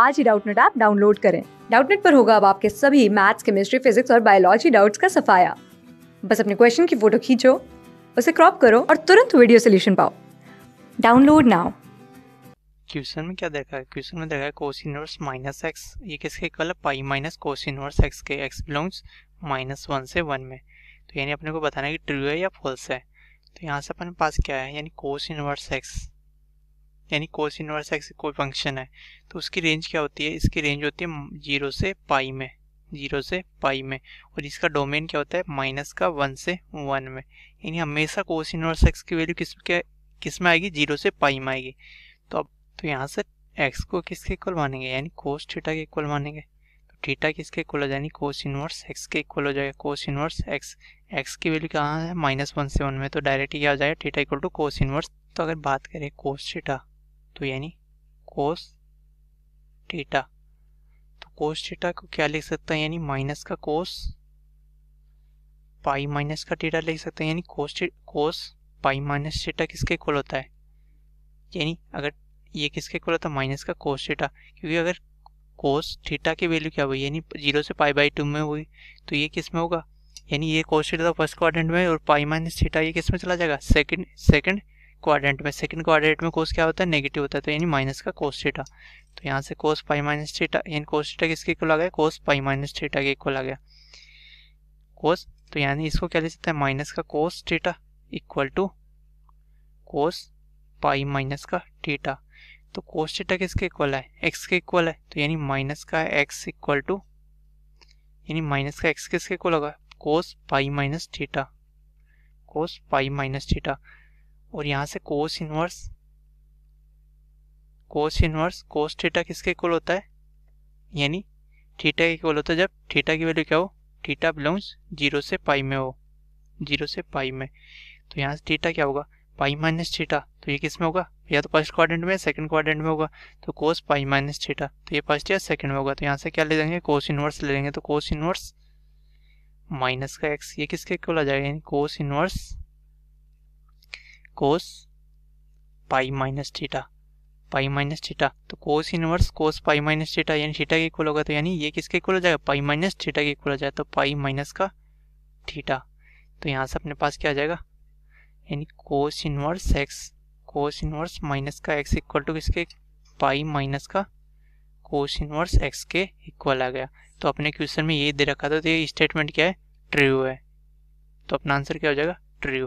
आज ही Doubtnut app download करें डाउटनेट पर होगा अब आपके सभी मैथ्स केमिस्ट्री फिजिक्स और बायोलॉजी डाउट्स का सफाया बस अपने क्वेश्चन की फोटो खींचो उसे क्रॉप करो और तुरंत वीडियो सोल्यूशन पाओ डाउनलोड नाउ क्वेश्चन में क्या देखा है क्वेश्चन में देखा है कोस इनवर्स माइनस एक्स ये किसके इक्वल है pi minus cos inverse x के एक्स बिलोंग्स माइनस वन से वन में तो यानी अपने को बताना है कि ट्रू है या फॉल्स है तो यहाँ से अपने पास क्या है यानी कोस इनवर्स एक्स यानी कोस इनवर्स एक्स कोई फंक्शन है तो उसकी रेंज क्या होती है इसकी रेंज होती है जीरो से पाई में जीरो से पाई में और इसका डोमेन क्या होता है माइनस का वन से वन में यानी हमेशा कोस इनवर्स एक्स की वैल्यू किस क्या किस में आएगी जीरो से पाई में आएगी तो अब तो यहाँ से एक्स को किसके इक्वल मानेंगे यानी कोस थीटा के इक्वल मानेंगे तो थीटा किसके इक्वल हो यानी कोस इनवर्स एक्स के इक्वल हो जाएगा कोस इनवर्स एक्स एक्स की वैल्यू कहाँ है माइनस वन से वन में तो डायरेक्ट क्या हो जाएगा theta equal to cos inverse तो अगर बात करें कोस थीटा तो यानी कोस टीटा तो कोस टीटा को क्या लिख सकते हैं यानी माइनस का कोस पाई माइनस का टीटा लिख सकते हैं यानी कोस कोस पाई माइनस टीटा किसके कुल होता है यानी अगर ये किसके कुल होता है माइनस का कोस टीटा क्योंकि अगर कोस टीटा की वैल्यू क्या हुई यानी जीरो से पाई बाई टू में हुई तो ये किस में होगा यानी ये कोस टीटा फर्स्ट क्वाड्रेंट में और पाई माइनस थीटा ये किस में चला जाएगा सेकंड सेकंड क्वाड्रेंट में सेकंड क्वाड्रेंट में कोस क्या होता है नेगेटिव होता है तो यानी माइनस का कोस थीटा तो यहाँ से कोस पाई माइनस थीटा यानी कोस थीटा किसके इक्वल आ गया कोस पाई माइनस थीटा के इक्वल आ गया कोस तो यानी इसको क्या लिख सकते हैं माइनस का cos theta equal to cos pi minus का थीटा तो कोस थीटा किसके इक्वल है एक्स के इक्वल है तो यानी माइनस का एक्स इक्वल टू यानी माइनस का एक्स किसके इक्वल होगा cos pi minus theta cos pi minus theta और यहाँ से cos inverse cos inverse cos theta किसके इक्वल होता है यानी थीटा के इक्वल होता है जब थीटा की वैल्यू क्या हो थीटा बिलोंग्स जीरो से पाई में हो जीरो से पाई में तो यहाँ से थीटा क्या होगा पाई माइनस थीटा तो ये किस में होगा या तो फर्स्ट क्वाड्रेंट में सेकंड क्वाड्रेंट में होगा तो कोस पाई माइनस थीटा तो ये फर्स्ट या सेकंड में होगा तो यहाँ से क्या ले जाएंगे कोस इनवर्स ले लेंगे तो कोस इनवर्स माइनस का एक्स ये किसके इक्वल आ जाएगा यानी cos inverse cos pi minus theta pi minus theta तो cos inverse cos pi minus theta यानी थीटा के इक्वल होगा तो यानी ये किसके इक्वल हो जाएगा पाई माइनस थीटा के इक्वल हो जाएगा तो पाई माइनस का थीटा तो यहाँ से अपने पास क्या आ जाएगा यानी cos inverse x cos inverse minus का एक्स इक्वल टू किसके पाई माइनस का कोस इनवर्स एक्स के इक्वल आ गया तो अपने क्वेश्चन में ये दे रखा था तो ये स्टेटमेंट क्या है ट्रू है तो अपना आंसर क्या हो जाएगा ट्रू